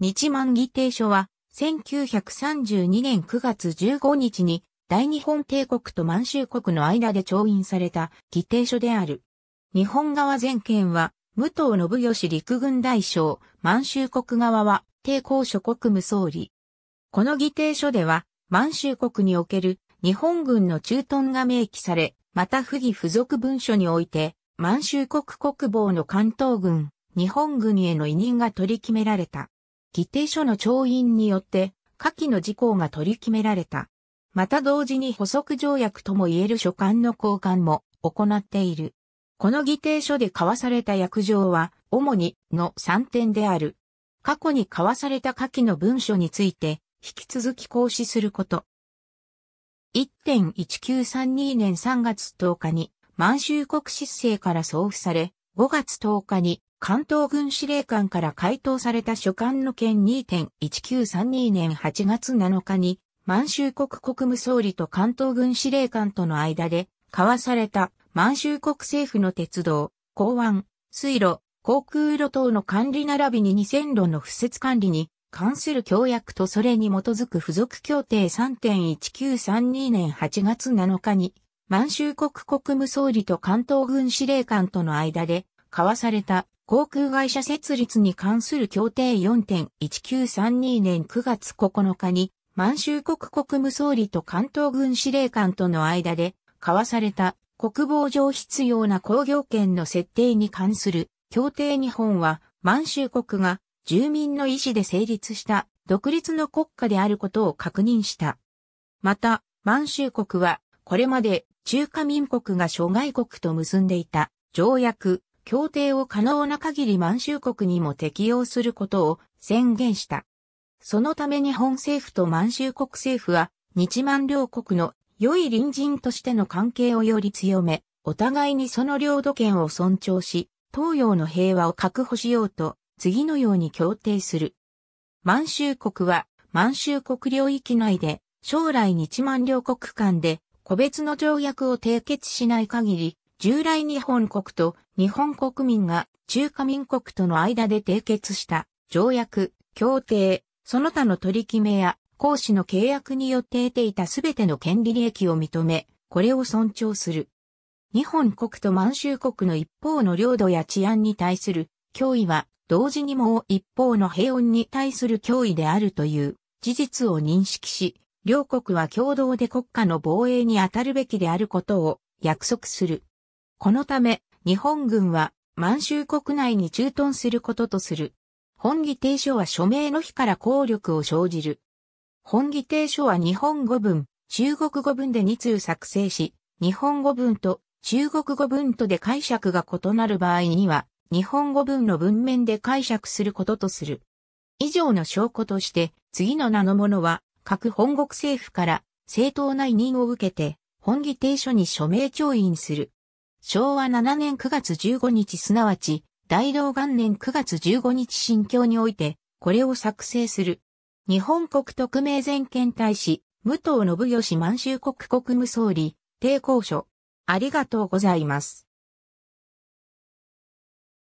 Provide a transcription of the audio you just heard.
日満議定書は、1932年9月15日に、大日本帝国と満州国の間で調印された議定書である。日本側全権は、武藤信義陸軍大将、満州国側は、帝抗諸国務総理。この議定書では、満州国における日本軍の駐屯が明記され、また不義付属文書において、満州国国防の関東軍、日本軍への委任が取り決められた。議定書の調印によって、下記の事項が取り決められた。また同時に補足条約とも言える書簡の交換も行っている。この議定書で交わされた約定は、主にの3点である。過去に交わされた下記の文書について、引き続き行使すること。1.1932年3月10日に満州国失政から送付され、5月10日に関東軍司令官から回答された書簡の件2.1932年8月7日に、満州国国務総理と関東軍司令官との間で、交わされた満州国政府の鉄道、港湾、水路、航空路等の管理並びに2000路の敷設管理に関する協約とそれに基づく付属協定3.1932年8月7日に、満州国国務総理と関東軍司令官との間で交わされた航空会社設立に関する協定4.1932年9月9日に満州国国務総理と関東軍司令官との間で交わされた国防上必要な工業権の設定に関する協定日本は満州国が住民の意思で成立した独立の国家であることを確認した。また、満州国はこれまで中華民国が諸外国と結んでいた条約協定を可能な限り満州国にも適用することを宣言した。そのため日本政府と満州国政府は日満両国の良い隣人としての関係をより強め、お互いにその領土権を尊重し、東洋の平和を確保しようと、次のように協定する。満州国は、満州国領域内で、将来日満両国間で、個別の条約を締結しない限り、従来日本国と日本国民が中華民国との間で締結した条約、協定、その他の取り決めや行使の契約によって得ていたすべての権利利益を認め、これを尊重する。日本国と満州国の一方の領土や治安に対する脅威は、同時にもう一方の平穏に対する脅威であるという事実を認識し、両国は共同で国家の防衛に当たるべきであることを約束する。このため、日本軍は満州国内に駐屯することとする。本議定書は署名の日から効力を生じる。本議定書は日本語文、中国語文で2通作成し、日本語文と中国語文とで解釈が異なる場合には、日本語文の文面で解釈することとする。以上の証拠として、次の名のものは、各本国政府から正当な委任を受けて、本議定書に署名調印する。昭和7年9月15日すなわち、大道元年9月15日新境において、これを作成する。日本国特命全権大使、武藤信義満州国国務総理、抵抗書。ありがとうございます。